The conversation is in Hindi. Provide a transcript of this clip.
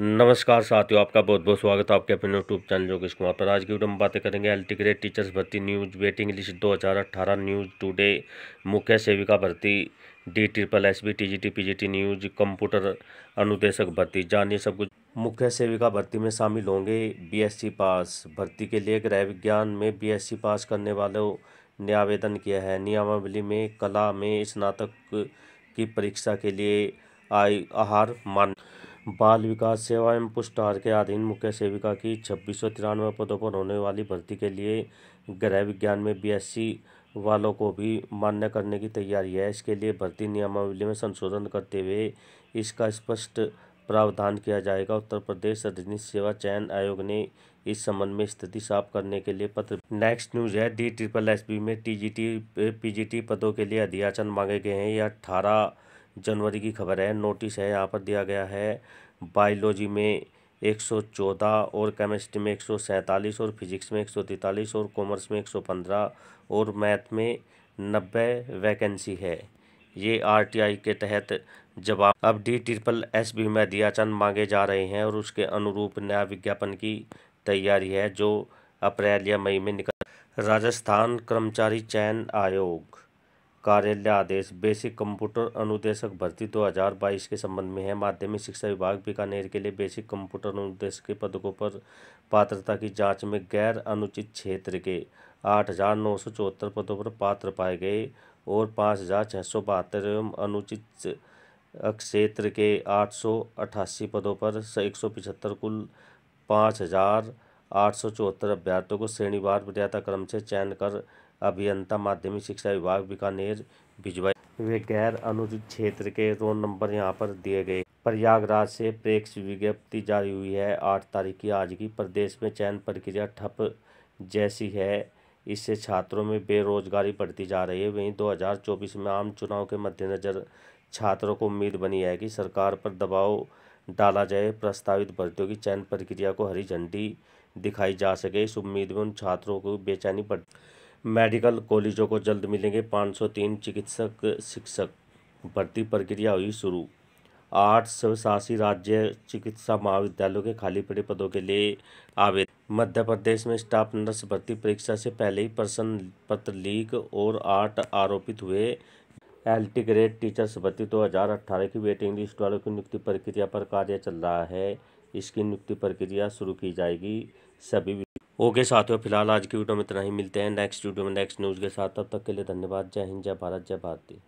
नमस्कार साथियों आपका बहुत बहुत स्वागत है आपके अपने यूट्यूब चैनल जो किस कुमार पर आज की वीडियो में बातें करेंगे एल टी ग्रेड टीचर्स भर्ती न्यूज वेटिंग लिस्ट दो हज़ार अट्ठारह न्यूज टुडे मुख्य सेविका भर्ती D triple S B T G T P G T news computer अनुदेशक भर्ती जानिए सब कुछ मुख्य सेविका भर्ती में शामिल होंगे बी एस सी पास भर्ती के लिए गृह विज्ञान में बी एस सी पास करने वालों ने आवेदन किया है नियमावली में कला में स्नातक की परीक्षा के लिए आई आहार मान बाल विकास सेवा एवं पुष्टार के अधीन मुख्य सेविका की छब्बीस सौ तिरानवे पदों पर होने वाली भर्ती के लिए गृह विज्ञान में बीएससी वालों को भी मान्य करने की तैयारी है इसके लिए भर्ती नियमावली में संशोधन करते हुए इसका स्पष्ट प्रावधान किया जाएगा उत्तर प्रदेश रजनी सेवा चयन आयोग ने इस संबंध में स्थिति साफ करने के लिए पत्र नेक्स्ट न्यूज है डी ट्रिपल एस में जी टी पदों के लिए अधियाचन मांगे गए हैं यह अठारह जनवरी की खबर है नोटिस है यहाँ पर दिया गया है बायोलॉजी में 114 और केमिस्ट्री में 147 और फिजिक्स में तैंतालीस और कॉमर्स में 115 और मैथ में नब्बे वैकेंसी है ये आरटीआई के तहत जवाब अब डी ट्रिपल एस बी में दिया चंद मांगे जा रहे हैं और उसके अनुरूप नया विज्ञापन की तैयारी है जो अप्रैल या मई में निकल राजस्थान कर्मचारी चयन आयोग कार्यालय आदेश बेसिक कंप्यूटर अनुदेशक भर्ती 2022 के संबंध में है माध्यमिक शिक्षा विभाग बीकानेर के लिए बेसिक कंप्यूटर अनुदेशक के पदकों पर पात्रता की जांच में गैर अनुचित क्षेत्र के आठ हजार नौ सौ चौहत्तर पदों पर पात्र पाए गए और पाँच हजार छः सौ बहत्तर एवं अनुचित क्षेत्र के आठ सौ अठासी पदों पर एक सौ पिछहत्तर कुल पाँच हजार आठ सौ चौहत्तर अभ्यर्थियों को श्रेणीवार क्रम से चयन कर अभियंता माध्यमिक शिक्षा विभाग बीकानेर भिजवाई वे गैर अनुचित क्षेत्र के रोल नंबर यहाँ पर दिए गए प्रयागराज से प्रेक्ष विज्ञप्ति जारी हुई है आठ तारीख की आज की प्रदेश में चयन प्रक्रिया ठप जैसी है इससे छात्रों में बेरोजगारी बढ़ती जा रही है वहीं 2024 में आम चुनाव के मद्देनज़र छात्रों को उम्मीद बनी है कि सरकार पर दबाव डाला जाए प्रस्तावित भर्तियों की चयन प्रक्रिया को हरी झंडी दिखाई जा सके इस उम्मीद में उन छात्रों को बेचैनी पड़ मेडिकल कॉलेजों को जल्द मिलेंगे 503 चिकित्सक शिक्षक भर्ती प्रक्रिया हुई शुरू आठ स्वशासी राज्य चिकित्सा महाविद्यालयों के खाली पड़े पदों के लिए आवेदन मध्य प्रदेश में स्टाफ नर्स भर्ती परीक्षा से पहले ही प्रश्न पत्र लीक और आठ आरोपित हुए एल टी ग्रेड टीचर्स भर्ती दो हज़ार अट्ठारह की वेटिंग लिस्ट वालों की नियुक्ति प्रक्रिया पर कार्य चल रहा है इसकी नियुक्ति प्रक्रिया शुरू की जाएगी सभी ओके साथियों फिलहाल आज की वीडियो में इतना ही मिलते हैं नेक्स्ट वीडियो में नेक्स्ट न्यूज़ के साथ तब तक के लिए धन्यवाद जय हिंद जय भारत जय भारती